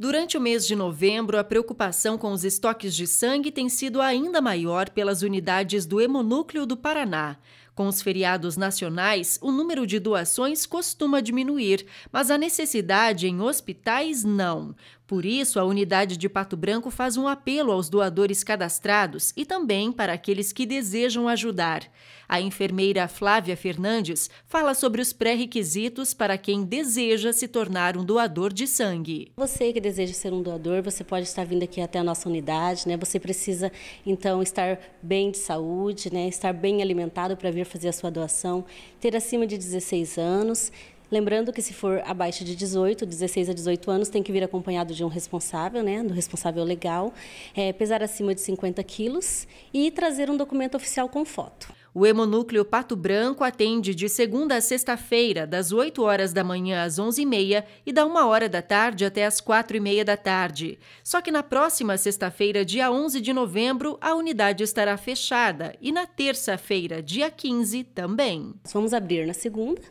Durante o mês de novembro, a preocupação com os estoques de sangue tem sido ainda maior pelas unidades do Hemonúcleo do Paraná. Com os feriados nacionais, o número de doações costuma diminuir, mas a necessidade em hospitais não. Por isso, a unidade de Pato Branco faz um apelo aos doadores cadastrados e também para aqueles que desejam ajudar. A enfermeira Flávia Fernandes fala sobre os pré-requisitos para quem deseja se tornar um doador de sangue. Você que deseja ser um doador, você pode estar vindo aqui até a nossa unidade, né? Você precisa então estar bem de saúde, né? Estar bem alimentado para vir fazer a sua doação, ter acima de 16 anos, Lembrando que se for abaixo de 18, 16 a 18 anos, tem que vir acompanhado de um responsável, né, do responsável legal, é, pesar acima de 50 quilos e trazer um documento oficial com foto. O Hemonúcleo Pato Branco atende de segunda a sexta-feira, das 8 horas da manhã às 11h30 e da 1 hora da tarde até às 4h30 da tarde. Só que na próxima sexta-feira, dia 11 de novembro, a unidade estará fechada e na terça-feira, dia 15, também. Nós vamos abrir na segunda,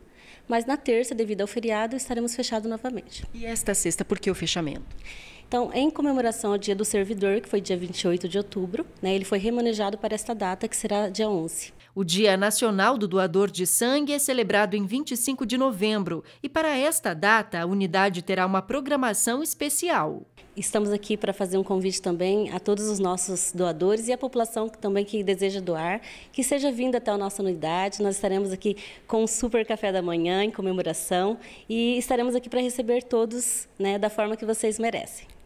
mas na terça, devido ao feriado, estaremos fechados novamente. E esta sexta, por que o fechamento? Então, em comemoração ao Dia do Servidor, que foi dia 28 de outubro, né, ele foi remanejado para esta data, que será dia 11. O Dia Nacional do Doador de Sangue é celebrado em 25 de novembro e, para esta data, a unidade terá uma programação especial. Estamos aqui para fazer um convite também a todos os nossos doadores e a população também que deseja doar, que seja vinda até a nossa unidade. Nós estaremos aqui com um super café da manhã em comemoração e estaremos aqui para receber todos né, da forma que vocês merecem.